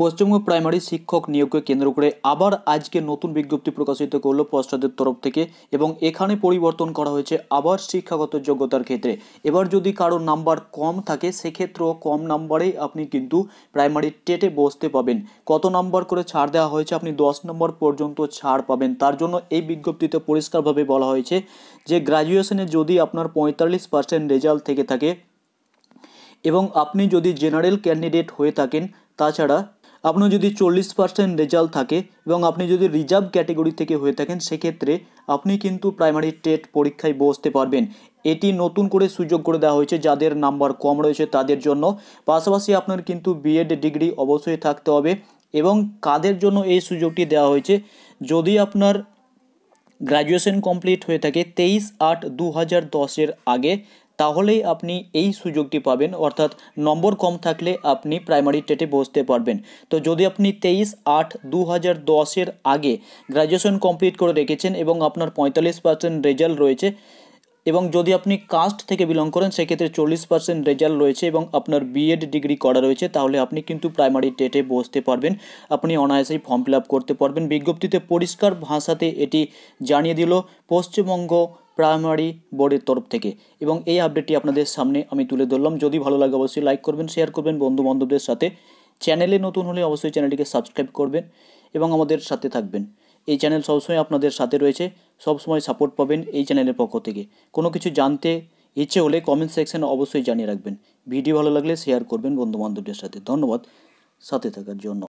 Paschimbanga primary শিক্ষক নিয়োগকে কেন্দ্র করে আবার আজকে নতুন বিজ্ঞপ্তি প্রকাশিত করল পশ্চাদের তরফ থেকে এবং এখানে পরিবর্তন করা হয়েছে আবার শিক্ষাগত যোগ্যতার ক্ষেত্রে এবার যদি কারো নাম্বার কম থাকে সেক্ষেত্রেও কম নাম্বারেই আপনি কিন্তু প্রাইমারি টেটে বসতে পাবেন কত নাম্বার করে ছাড় দেওয়া হয়েছে আপনি দশ নম্বর পর্যন্ত ছাড় পাবেন তার জন্য এই বিজ্ঞপ্তিতে পরিষ্কারভাবে বলা হয়েছে যে গ্র্যাজুয়েশনে যদি আপনার পঁয়তাল্লিশ পার্সেন্ট রেজাল্ট থেকে থাকে এবং আপনি যদি জেনারেল ক্যান্ডিডেট হয়ে থাকেন তাছাড়া আপনার যদি চল্লিশ পার্সেন্ট রেজাল্ট থাকে এবং আপনি যদি রিজার্ভ ক্যাটেগরি থেকে হয়ে থাকেন সেক্ষেত্রে আপনি কিন্তু প্রাইমারি টেট পরীক্ষায় বসতে পারবেন এটি নতুন করে সুযোগ করে দেওয়া হয়েছে যাদের নাম্বার কম রয়েছে তাদের জন্য পাশাপাশি আপনার কিন্তু বিএড ডিগ্রি অবশ্যই থাকতে হবে এবং কাদের জন্য এই সুযোগটি দেওয়া হয়েছে যদি আপনার গ্র্যাজুয়েশন কমপ্লিট হয়ে থাকে তেইশ আট দু হাজার দশের আগে তাহলেই আপনি এই সুযোগটি পাবেন অর্থাৎ নম্বর কম থাকলে আপনি প্রাইমারি টেটে বসতে পারবেন তো যদি আপনি তেইশ আট দু হাজার দশের আগে গ্র্যাজুয়েশন কমপ্লিট করে রেখেছেন এবং আপনার পঁয়তাল্লিশ পার্সেন্ট রেজাল্ট রয়েছে এবং যদি আপনি কাস্ট থেকে বিলং করেন সেক্ষেত্রে চল্লিশ পার্সেন্ট রেজাল্ট রয়েছে এবং আপনার বিএড ডিগ্রি করা রয়েছে তাহলে আপনি কিন্তু প্রাইমারি টেটে বসতে পারবেন আপনি অনায়াসেই ফর্ম ফিল করতে পারবেন বিজ্ঞপ্তিতে পরিষ্কার ভাষাতে এটি জানিয়ে দিল পশ্চিমবঙ্গ প্রাইমারি বোর্ডের তরফ থেকে এবং এই আপডেটটি আপনাদের সামনে আমি তুলে ধরলাম যদি ভালো লাগে অবশ্যই লাইক করবেন শেয়ার করবেন বন্ধু বান্ধবদের সাথে চ্যানেলে নতুন হলে অবশ্যই চ্যানেলটিকে সাবস্ক্রাইব করবেন এবং আমাদের সাথে থাকবেন এই চ্যানেল সবসময় আপনাদের সাথে রয়েছে সবসময় সাপোর্ট পাবেন এই চ্যানেলের পক্ষ থেকে কোনো কিছু জানতে ইচ্ছে হলে কমেন্ট সেকশানে অবশ্যই জানিয়ে রাখবেন ভিডিও ভালো লাগলে শেয়ার করবেন বন্ধুবান্ধবদের সাথে ধন্যবাদ সাথে থাকার জন্য